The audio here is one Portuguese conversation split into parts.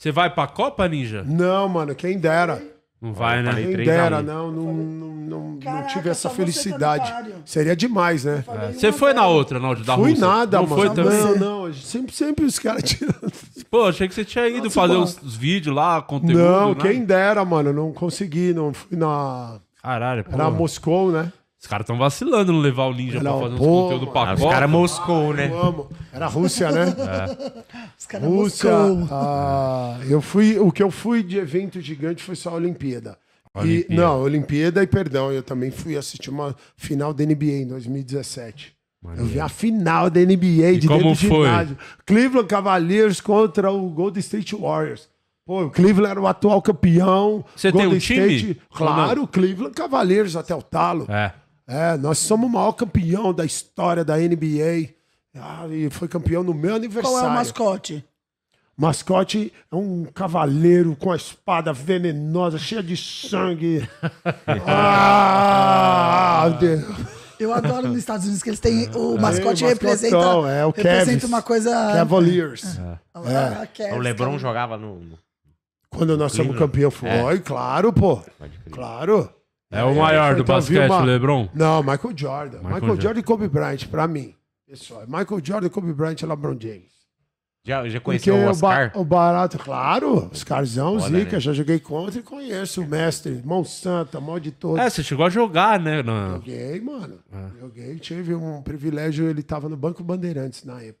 Você vai pra Copa, Ninja? Não, mano, quem dera. Não vai, né? Quem dera, não, não, não, não, tive essa tá felicidade. Seria demais, né? É. Você foi na outra, na da Fui nada, não mano. Foi também? Não, não. Sempre, sempre os caras tirando. Pô, achei que você tinha ido fazer uns, vídeos lá, conteúdo. Não, né? quem dera, mano. Não consegui, não fui na. Caralho, pô. Era Moscou, né? Os caras estão vacilando no levar o Ninja para pra fazer o conteúdo pacote. os caras Moscou, né? Eu amo. Era Rússia, né? É. Os caras Rússia. Ah, eu fui, o que eu fui de evento gigante foi só a Olimpíada. Olimpíada. E, não, Olimpíada e perdão, eu também fui assistir uma final da NBA em 2017. Eu vi a final da NBA e de como dentro foi? ginásio. Cleveland Cavaliers contra o Golden State Warriors. Pô, o Cleveland era o atual campeão. Você Golden tem um State, time? Claro, Cleveland Cavaliers até o talo. É. É, nós somos o maior campeão da história da NBA. Ah, e foi campeão no meu aniversário. Qual é o mascote? Mascote é um cavaleiro com a espada venenosa, cheia de sangue. ah, Eu adoro nos Estados Unidos que eles têm o é. mascote representando. É, o representa, é, o representa uma coisa Cavaliers. É. é. Cavs, o LeBron cara. jogava no, no... quando nós somos campeão foi, claro, pô. Claro. É o maior do então, basquete, uma... LeBron? Não, Michael Jordan. Michael, Michael Jordan. e Kobe Bryant, pra mim. Pessoal, Michael Jordan, Kobe Bryant e LeBron James. Já, já conheceu Porque o Oscar? O, barato, claro. Oscarzão, Foda, Zica, né? já joguei contra e conheço o mestre, mão santa, mal de todos. É, você chegou a jogar, né? Na... Joguei, mano. É. Joguei, tive um privilégio, ele tava no Banco Bandeirantes na época.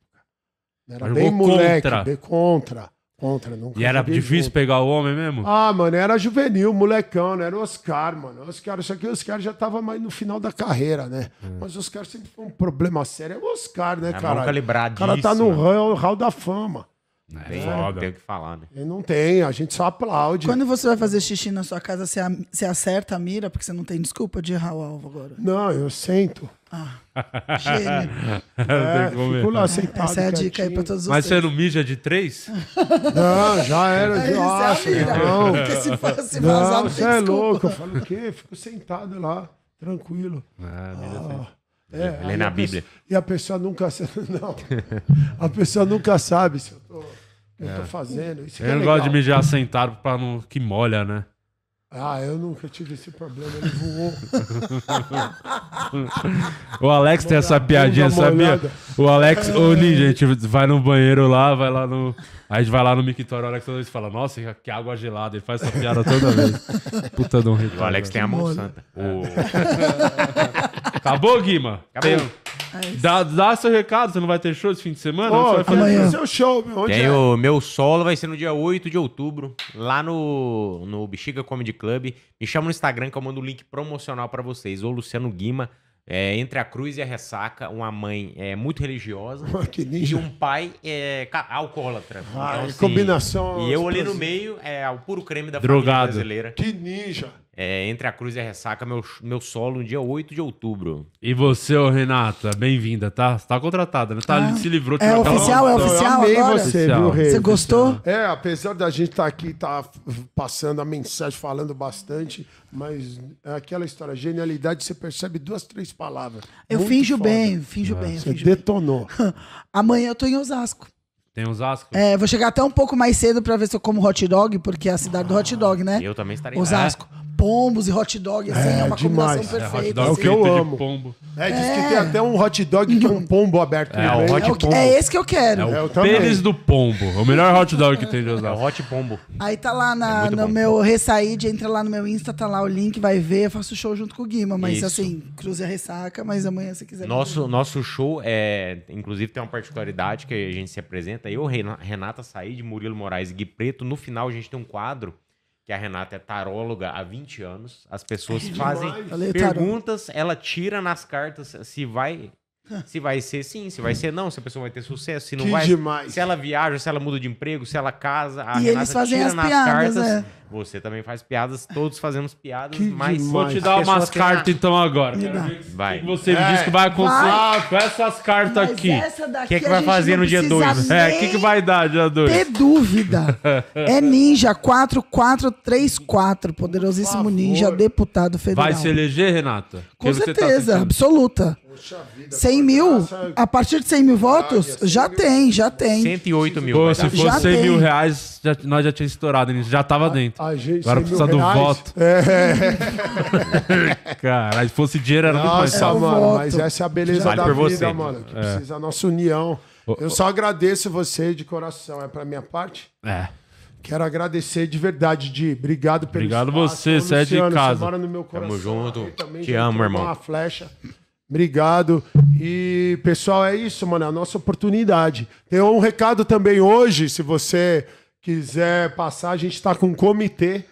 Era Mas bem moleque, contra. bem contra. Contra, nunca. E era difícil pegar o homem mesmo? Ah, mano, era juvenil, molecão, né? Era o Oscar, mano. Oscar, só que o Oscar já tava mais no final da carreira, né? Hum. Mas o Oscar sempre foi um problema sério. É o Oscar, né, é cara? O cara tá no hall, é hall da fama. Tem, né? é, tem o que falar, né? E não tem, a gente só aplaude. Quando você vai fazer xixi na sua casa, você, você acerta a mira, porque você não tem desculpa de errar o alvo agora? Não, eu sento. Ah, gênio. é, fico lá sentado. Essa é a dica aí pra todos Mas vocês. Mas você não mija de três? não, já era. de é Nossa, é não. Porque se fosse não, você é louco. Eu falo o quê? Fico sentado lá, tranquilo. Ah, é ah. Assim. É, Lê na Bíblia. Pessoa, e a pessoa nunca. Não. A pessoa nunca sabe senhor. Eu tô é. fazendo. Isso eu é não é gosto de mijar sentado pra não. que molha, né? Ah, eu nunca tive esse problema, ele voou. o Alex tem essa piadinha, sabia? O Alex, ô Ninja, a gente vai no banheiro lá, vai lá no, Aí a gente vai lá no mictório, o Alex toda vez fala, nossa, que água gelada. Ele faz essa piada toda vez. Puta de um rico. O Alex né? tem a mão santa. O... Acabou, Guima? Acabou. É dá, dá seu recado, você não vai ter show esse fim de semana? Oh, você vai fazer o seu show, meu. Tem é? o meu solo, vai ser no dia 8 de outubro, lá no, no Bexiga Comedy Club. Me chama no Instagram que eu mando o um link promocional para vocês, ou Luciano Guima. É, entre a cruz e a ressaca, uma mãe é, muito religiosa e um pai é, alcoólatra. Ah, então, assim, combinação. E eu ali no meio, é o puro creme da Drogado. família brasileira. Que ninja! É, entre a Cruz e a Ressaca, meu, meu solo, no dia 8 de outubro. E você, ô Renata, bem-vinda, tá? Você tá contratada, né? Tá, ah, se livrou de É oficial, é oficial eu agora. você, viu, Rei? Você gostou? É, apesar da gente estar tá aqui, tá passando a mensagem, falando bastante, mas é aquela história, genialidade, você percebe duas, três palavras. Eu Muito finjo foda. bem, finjo é. bem. Você finjo detonou. Bem. Amanhã eu tô em Osasco. Tem Osasco? É, vou chegar até um pouco mais cedo para ver se eu como hot dog, porque é a cidade ah, do hot dog, né? Eu também estarei Osasco. Lá pombos e hot dog, assim, é, é uma demais. combinação é, perfeita. É, assim. é o que eu amo. pombo. É, diz que é. tem até um hot dog que é um pombo aberto. É, o hot é pombo. é esse que eu quero. É o pênis do pombo. O melhor hot dog que tem de usar. É o hot pombo. Aí tá lá na, no bom. meu Ressaíde, entra lá no meu Insta, tá lá o link, vai ver. Eu faço show junto com o Guima, mas Isso. assim, cruze a ressaca, mas amanhã se quiser. Nosso, nosso show é, inclusive, tem uma particularidade que a gente se apresenta. Eu, Renata Saíde, Murilo Moraes e Gui Preto, no final a gente tem um quadro que a Renata é taróloga há 20 anos. As pessoas é fazem perguntas, ela tira nas cartas se vai se vai ser sim, se vai ser não, se a pessoa vai ter sucesso, se não que vai. Demais. Se ela viaja, se ela muda de emprego, se ela casa, a e Renata eles fazem tira nas piadas, cartas. É. Você também faz piadas, todos fazemos piadas, que mas. Demais. Vou te dar umas cartas então agora. Vai. O que você é. diz que vai acontecer vai. com ah, essas cartas aqui. O que, é que vai fazer no dia 2? É, o que, que vai dar dia 2? Ter dúvida. é Ninja 4434, poderosíssimo Ninja, deputado federal. Vai se eleger, Renata? É com tá certeza, tá absoluta. 100 mil, a partir de 100 mil votos, já tem, já tem. 108 mil. Pô, se fosse 100 mil reais, já, nós já tínhamos estourado nisso, já tava ah, dentro. Ah, Agora precisa do voto. É. Caralho, se fosse dinheiro era Nossa, muito mais fácil. mas essa é a beleza vale da vida, você. mano. Que é. precisa da nossa união. Eu só agradeço você de coração, é pra minha parte. É. Quero agradecer de verdade, Di. Obrigado pelo Obrigado espaço. você, você é de casa. Você mora no meu coração. Tamo junto. Te amo, irmão. Uma flecha. Obrigado. E, pessoal, é isso, mano. É a nossa oportunidade. Tem um recado também hoje, se você quiser passar, a gente está com um comitê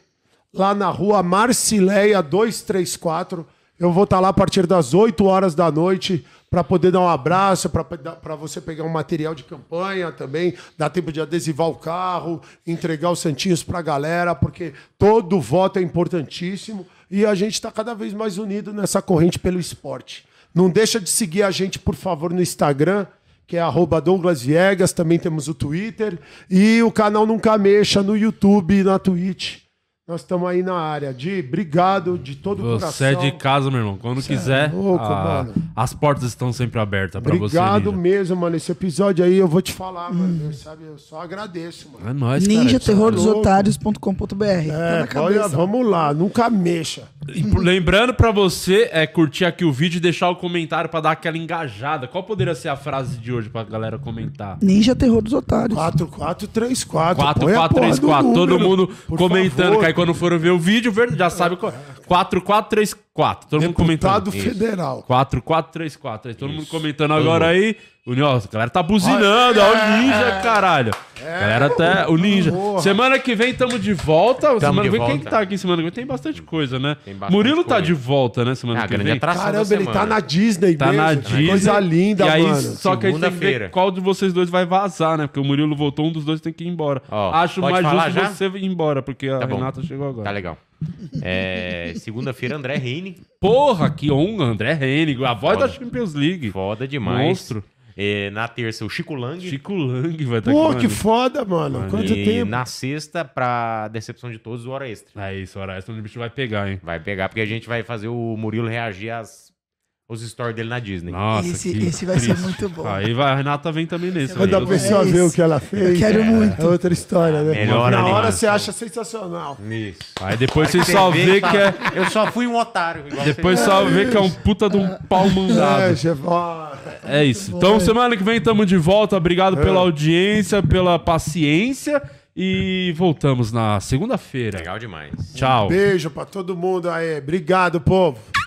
lá na rua Marcileia 234. Eu vou estar tá lá a partir das 8 horas da noite para poder dar um abraço, para você pegar um material de campanha também, dar tempo de adesivar o carro, entregar os santinhos para a galera, porque todo voto é importantíssimo e a gente está cada vez mais unido nessa corrente pelo esporte. Não deixa de seguir a gente, por favor, no Instagram, que é arroba Douglas Viegas, também temos o Twitter. E o canal Nunca Mexa no YouTube e na Twitch. Nós estamos aí na área. Di, obrigado de todo o coração. Você é de casa, meu irmão. Quando você é quiser, é louco, a... as portas estão sempre abertas para você. Obrigado mesmo, mano. Esse episódio aí eu vou te falar, hum. mano. Eu, sabe, eu só agradeço, mano. É nóis, cara. NinjaTerrorDosOtários.com.br. É, tá é, olha, vamos lá. Nunca mexa. E, lembrando para você é curtir aqui o vídeo e deixar o comentário para dar aquela engajada. Qual poderia ser a frase de hoje para galera comentar? Ninja Terror dos Otários. 4434. 4434. Todo mundo comentando, favor, quando foram ver o vídeo, já sabe. 4, 4, 3, Quatro. Todo Deputado mundo comentando. federal. Quatro, quatro, três, quatro. Aí, todo Isso. mundo comentando agora aí. O, ó, a galera tá buzinando. Olha, é, o ninja, é. caralho. É, galera até. Tá, o ninja. Porra. Semana que vem tamo de volta. Tamo semana que vem, volta. quem que tá aqui semana que vem? Tem bastante coisa, né? Bastante Murilo tá coisa. tá de volta, né? Semana ah, que vem. Caramba, ele tá na Disney, Tá mesmo. na Disney. Coisa linda, e aí, mano. Só que a gente tem que ver qual de vocês dois vai vazar, né? Porque o Murilo voltou, um dos dois tem que ir embora. Oh, Acho mais justo já? você ir embora, porque tá a bom. Renata chegou agora. Tá legal. É, Segunda-feira, André Reine. Porra, que honra, André Reine. A voz Foda. da Champions League. Foda demais. Monstro. É, na terça, o Chico Lang. Chico Lang vai estar tá Pô, aqui, que foda, mano. mano. Quanto e tempo. na sexta, pra decepção de todos, o Hora Extra. É isso, Hora Extra, o bicho vai pegar, hein? Vai pegar, porque a gente vai fazer o Murilo reagir às os stories dele na Disney. Nossa, esse, esse vai triste. ser muito bom. Aí vai, a Renata vem também nesse. Quando a pessoa vê o que ela fez. Eu quero é. é muito. É outra história, né? Melhor na hora você acha sensacional. Isso. Aí depois você só vê que é. Eu só fui um otário. Depois só vê que é um puta de um é. pau mandado. É, É isso. Então, semana que vem estamos de volta. Obrigado é. pela audiência, pela paciência. E voltamos na segunda-feira. Legal demais. Tchau. Um beijo pra todo mundo aí. Obrigado, povo.